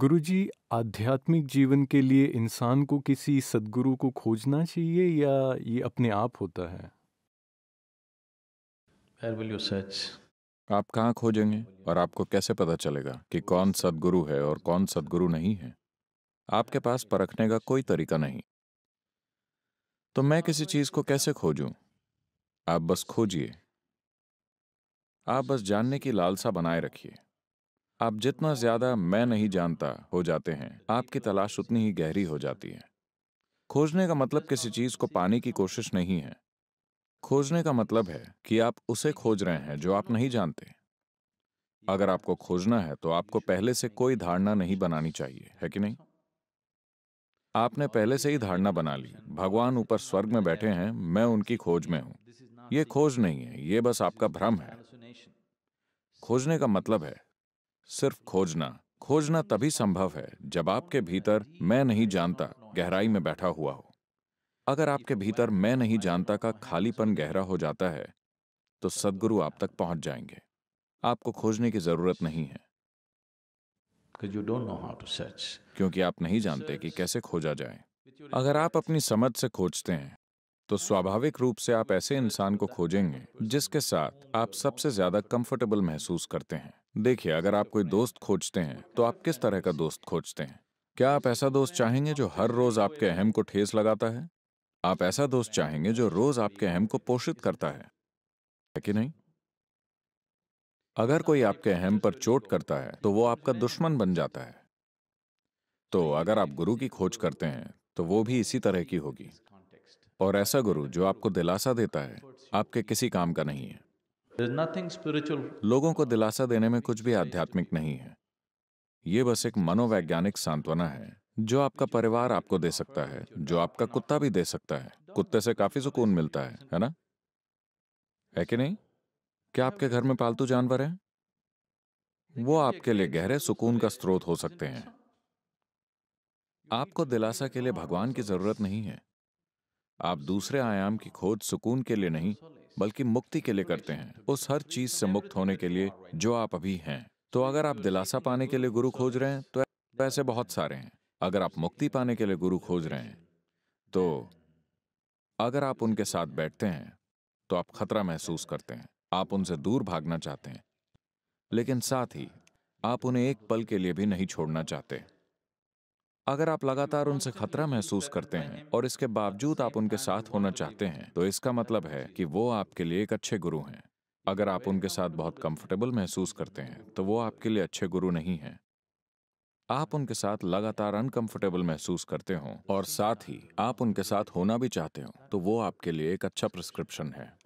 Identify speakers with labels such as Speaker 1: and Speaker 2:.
Speaker 1: गुरुजी आध्यात्मिक जीवन के लिए इंसान को किसी सदगुरु को खोजना चाहिए या ये अपने आप होता है आप कहाँ खोजेंगे और आपको कैसे पता चलेगा कि कौन सदगुरु है और कौन सदगुरु नहीं है आपके पास परखने का कोई तरीका नहीं तो मैं किसी चीज को कैसे खोजूं? आप बस खोजिए आप बस जानने की लालसा बनाए रखिए आप जितना ज्यादा मैं नहीं जानता हो जाते हैं आपकी तलाश उतनी ही गहरी हो जाती है खोजने का मतलब किसी चीज को पाने की कोशिश नहीं है खोजने का मतलब है कि आप उसे खोज रहे हैं जो आप नहीं जानते अगर आपको खोजना है तो आपको पहले से कोई धारणा नहीं बनानी चाहिए है कि नहीं आपने पहले से ही धारणा बना ली भगवान ऊपर स्वर्ग में बैठे हैं मैं उनकी खोज में हूं ये खोज नहीं है ये बस आपका भ्रम है खोजने का मतलब है सिर्फ खोजना खोजना तभी संभव है जब आपके भीतर मैं नहीं जानता गहराई में बैठा हुआ हो अगर आपके भीतर मैं नहीं जानता का खालीपन गहरा हो जाता है तो सदगुरु आप तक पहुंच जाएंगे आपको खोजने की जरूरत नहीं है क्योंकि आप नहीं जानते कि कैसे खोजा जाए अगर आप अपनी समझ से खोजते हैं तो स्वाभाविक रूप से आप ऐसे इंसान को खोजेंगे जिसके साथ आप सबसे ज्यादा कंफर्टेबल महसूस करते हैं देखिए अगर आप कोई दोस्त खोजते हैं तो आप किस तरह का दोस्त खोजते हैं क्या आप ऐसा दोस्त चाहेंगे जो हर रोज आपके अहम को ठेस लगाता है आप ऐसा दोस्त चाहेंगे जो रोज आपके अहम को पोषित करता है है कि नहीं अगर कोई आपके अहम पर चोट करता है तो वो आपका दुश्मन बन जाता है तो अगर आप गुरु की खोज करते हैं तो वो भी इसी तरह की होगी और ऐसा गुरु जो आपको दिलासा देता है आपके किसी काम का नहीं है लोगों को दिलासा देने में कुछ भी आध्यात्मिक नहीं है ये बस एक मनोवैज्ञानिक सांत्वना है जो आपका परिवार आपको दे सकता है जो आपका कुत्ता भी दे सकता है कुत्ते से काफी सुकून मिलता है है ना है कि नहीं क्या आपके घर में पालतू जानवर हैं? वो आपके लिए गहरे सुकून का स्रोत हो सकते हैं आपको दिलासा के लिए भगवान की जरूरत नहीं है आप दूसरे आयाम की खोज सुकून के लिए नहीं बल्कि मुक्ति के लिए करते हैं उस हर चीज से मुक्त होने के लिए जो आप अभी हैं तो अगर आप दिलासा पाने के लिए गुरु खोज रहे हैं तो ऐसे बहुत सारे हैं अगर आप मुक्ति पाने के लिए गुरु खोज रहे हैं तो अगर आप उनके साथ बैठते हैं तो आप खतरा महसूस करते हैं आप उनसे दूर भागना चाहते हैं लेकिन साथ ही आप उन्हें एक पल के लिए भी नहीं छोड़ना चाहते अगर आप लगातार उनसे खतरा महसूस करते हैं और इसके बावजूद आप उनके साथ होना चाहते हैं तो इसका मतलब है कि वो आपके लिए एक अच्छे गुरु हैं अगर आप उनके साथ बहुत कंफर्टेबल महसूस करते हैं तो वो आपके लिए अच्छे गुरु नहीं हैं आप उनके साथ लगातार अनकंफर्टेबल महसूस करते हो और साथ ही आप उनके साथ होना भी चाहते हो तो वो आपके लिए एक अच्छा प्रिस्क्रिप्शन है